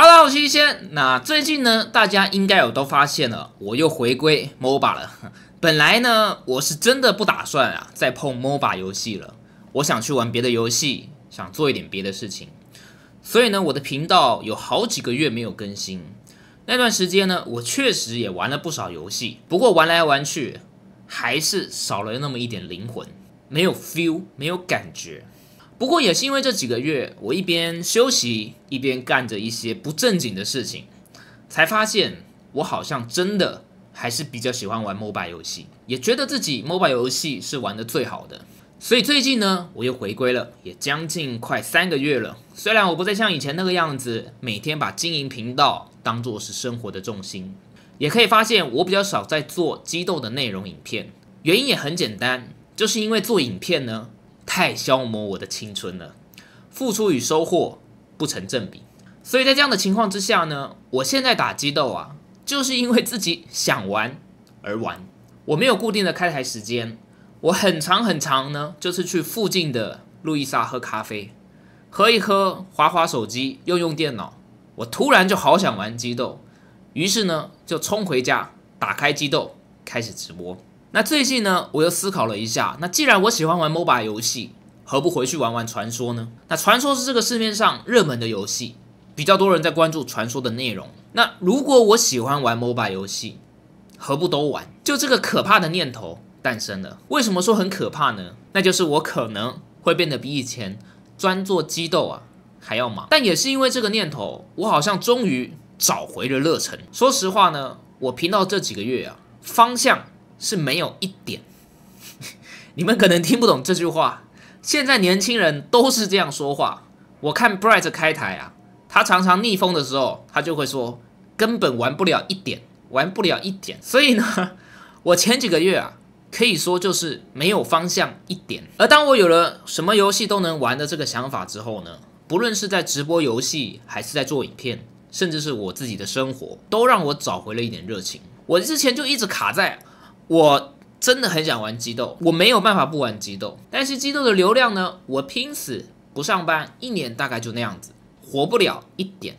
好了，我是逸仙。那最近呢，大家应该有都发现了，我又回归 MOBA 了。本来呢，我是真的不打算啊，再碰 MOBA 游戏了。我想去玩别的游戏，想做一点别的事情。所以呢，我的频道有好几个月没有更新。那段时间呢，我确实也玩了不少游戏，不过玩来玩去，还是少了那么一点灵魂，没有 feel，没有感觉。不过也是因为这几个月，我一边休息一边干着一些不正经的事情，才发现我好像真的还是比较喜欢玩 MOBA 游戏，也觉得自己 MOBA 游戏是玩的最好的。所以最近呢，我又回归了，也将近快三个月了。虽然我不再像以前那个样子，每天把经营频道当做是生活的重心，也可以发现我比较少在做激斗的内容影片。原因也很简单，就是因为做影片呢。太消磨我的青春了，付出与收获不成正比，所以在这样的情况之下呢，我现在打机斗啊，就是因为自己想玩而玩，我没有固定的开台时间，我很长很长呢，就是去附近的路易莎喝咖啡，喝一喝，滑滑手机，又用电脑，我突然就好想玩机斗，于是呢，就冲回家，打开机斗，开始直播。那最近呢，我又思考了一下。那既然我喜欢玩 MOBA 游戏，何不回去玩玩传说呢？那传说是这个市面上热门的游戏，比较多人在关注传说的内容。那如果我喜欢玩 MOBA 游戏，何不都玩？就这个可怕的念头诞生了。为什么说很可怕呢？那就是我可能会变得比以前专做激斗啊还要忙。但也是因为这个念头，我好像终于找回了热忱。说实话呢，我频道这几个月啊，方向。是没有一点，你们可能听不懂这句话。现在年轻人都是这样说话。我看 Bright 开台啊，他常常逆风的时候，他就会说根本玩不了一点，玩不了一点。所以呢，我前几个月啊，可以说就是没有方向一点。而当我有了什么游戏都能玩的这个想法之后呢，不论是在直播游戏，还是在做影片，甚至是我自己的生活，都让我找回了一点热情。我之前就一直卡在。我真的很想玩激斗，我没有办法不玩激斗，但是激斗的流量呢，我拼死不上班，一年大概就那样子，活不了一点。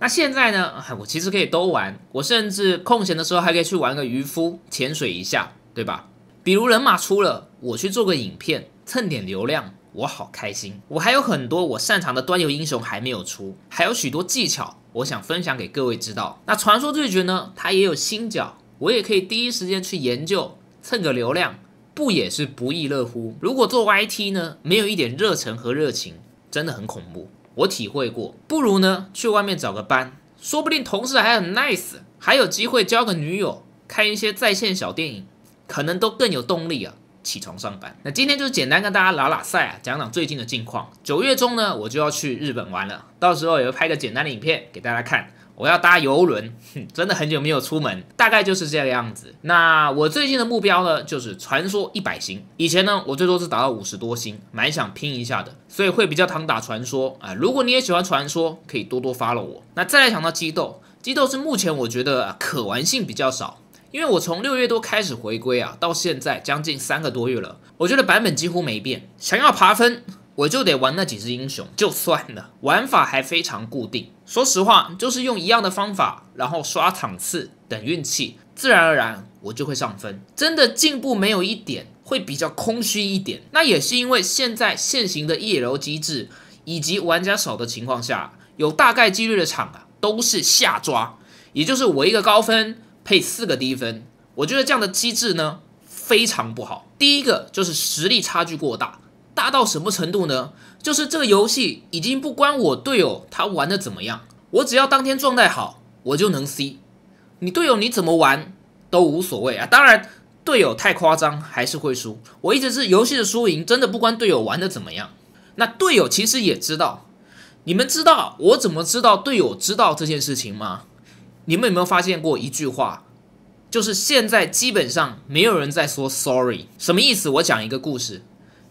那现在呢，我其实可以都玩，我甚至空闲的时候还可以去玩个渔夫潜水一下，对吧？比如人马出了，我去做个影片蹭点流量，我好开心。我还有很多我擅长的端游英雄还没有出，还有许多技巧，我想分享给各位知道。那传说对决呢，它也有新角。我也可以第一时间去研究蹭个流量，不也是不亦乐乎？如果做 YT 呢，没有一点热忱和热情，真的很恐怖。我体会过，不如呢去外面找个班，说不定同事还很 nice，还有机会交个女友，看一些在线小电影，可能都更有动力啊，起床上班。那今天就简单跟大家拉拉赛啊，讲讲最近的近况。九月中呢，我就要去日本玩了，到时候也会拍个简单的影片给大家看。我要搭游轮，真的很久没有出门，大概就是这个样子。那我最近的目标呢，就是传说一百星。以前呢，我最多是达到五十多星，蛮想拼一下的，所以会比较常打传说啊。如果你也喜欢传说，可以多多发了我。那再来想到激斗，激斗是目前我觉得可玩性比较少，因为我从六月多开始回归啊，到现在将近三个多月了，我觉得版本几乎没变，想要爬分。我就得玩那几只英雄，就算了，玩法还非常固定。说实话，就是用一样的方法，然后刷场次，等运气，自然而然我就会上分。真的进步没有一点，会比较空虚一点。那也是因为现在现行的夜流机制，以及玩家少的情况下，有大概几率的场啊，都是下抓，也就是我一个高分配四个低分。我觉得这样的机制呢，非常不好。第一个就是实力差距过大。大到什么程度呢？就是这个游戏已经不关我队友他玩的怎么样，我只要当天状态好，我就能 C。你队友你怎么玩都无所谓啊。当然，队友太夸张还是会输。我一直是游戏的输赢真的不关队友玩的怎么样。那队友其实也知道，你们知道我怎么知道队友知道这件事情吗？你们有没有发现过一句话？就是现在基本上没有人在说 sorry，什么意思？我讲一个故事。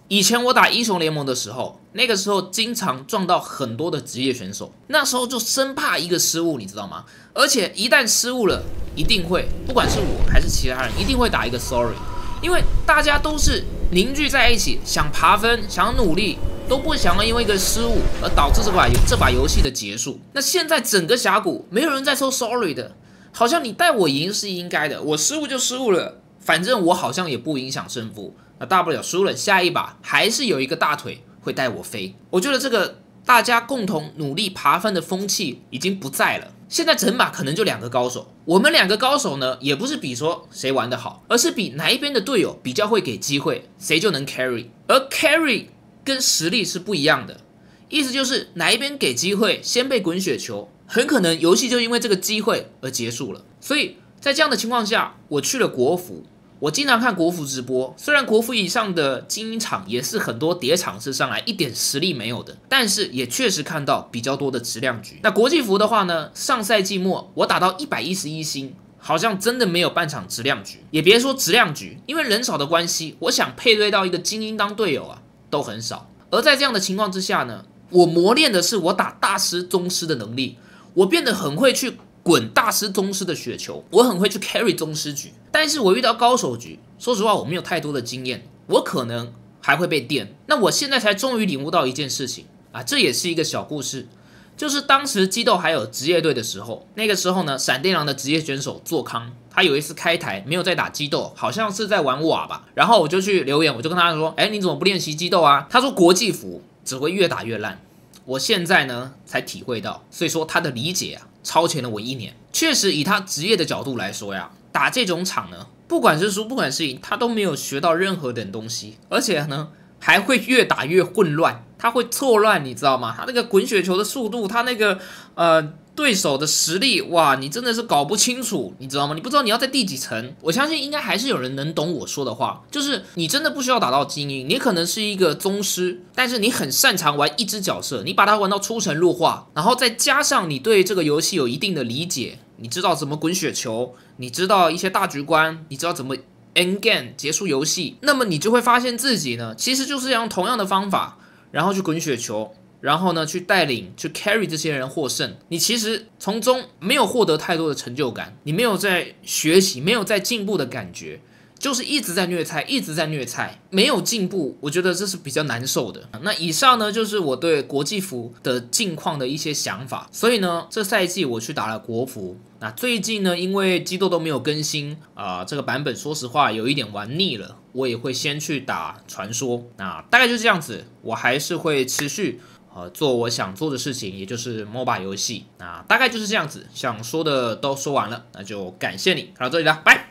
以前我打英雄联盟的时候，那个时候经常撞到很多的职业选手，那时候就生怕一个失误，你知道吗？而且一旦失误了，一定会，不管是我还是其他人，一定会打一个 sorry，因为大家都是凝聚在一起，想爬分，想努力，都不想要因为一个失误而导致这把游这把游戏的结束。那现在整个峡谷没有人在说 sorry 的，好像你带我赢是应该的，我失误就失误了，反正我好像也不影响胜负。那大不了输了，下一把还是有一个大腿会带我飞。我觉得这个大家共同努力爬分的风气已经不在了。现在整把可能就两个高手，我们两个高手呢，也不是比说谁玩得好，而是比哪一边的队友比较会给机会，谁就能 carry。而 carry 跟实力是不一样的，意思就是哪一边给机会先被滚雪球，很可能游戏就因为这个机会而结束了。所以在这样的情况下，我去了国服。我经常看国服直播，虽然国服以上的精英场也是很多，叠场式上来一点实力没有的，但是也确实看到比较多的质量局。那国际服的话呢，上赛季末我打到一百一十一星，好像真的没有半场质量局，也别说质量局，因为人少的关系，我想配对到一个精英当队友啊，都很少。而在这样的情况之下呢，我磨练的是我打大师、宗师的能力，我变得很会去。滚大师宗师的雪球，我很会去 carry 宗师局，但是我遇到高手局，说实话我没有太多的经验，我可能还会被电。那我现在才终于领悟到一件事情啊，这也是一个小故事，就是当时激斗还有职业队的时候，那个时候呢，闪电狼的职业选手做康，他有一次开台没有在打激斗，好像是在玩瓦吧，然后我就去留言，我就跟他说，哎，你怎么不练习激斗啊？他说国际服只会越打越烂。我现在呢才体会到，所以说他的理解啊。超前了我一年，确实以他职业的角度来说呀，打这种场呢，不管是输不管是赢，他都没有学到任何点东西，而且呢还会越打越混乱，他会错乱，你知道吗？他那个滚雪球的速度，他那个呃。对手的实力哇，你真的是搞不清楚，你知道吗？你不知道你要在第几层，我相信应该还是有人能懂我说的话。就是你真的不需要打到精英，你可能是一个宗师，但是你很擅长玩一只角色，你把它玩到出神入化，然后再加上你对这个游戏有一定的理解，你知道怎么滚雪球，你知道一些大局观，你知道怎么 end game 结束游戏，那么你就会发现自己呢，其实就是要用同样的方法，然后去滚雪球。然后呢，去带领去 carry 这些人获胜，你其实从中没有获得太多的成就感，你没有在学习，没有在进步的感觉，就是一直在虐菜，一直在虐菜，没有进步，我觉得这是比较难受的。那以上呢，就是我对国际服的近况的一些想法。所以呢，这赛季我去打了国服。那最近呢，因为基多都没有更新啊，这个版本说实话有一点玩腻了，我也会先去打传说。那大概就这样子，我还是会持续。呃，做我想做的事情，也就是 MOBA 游戏啊，大概就是这样子，想说的都说完了，那就感谢你看到这里了，拜。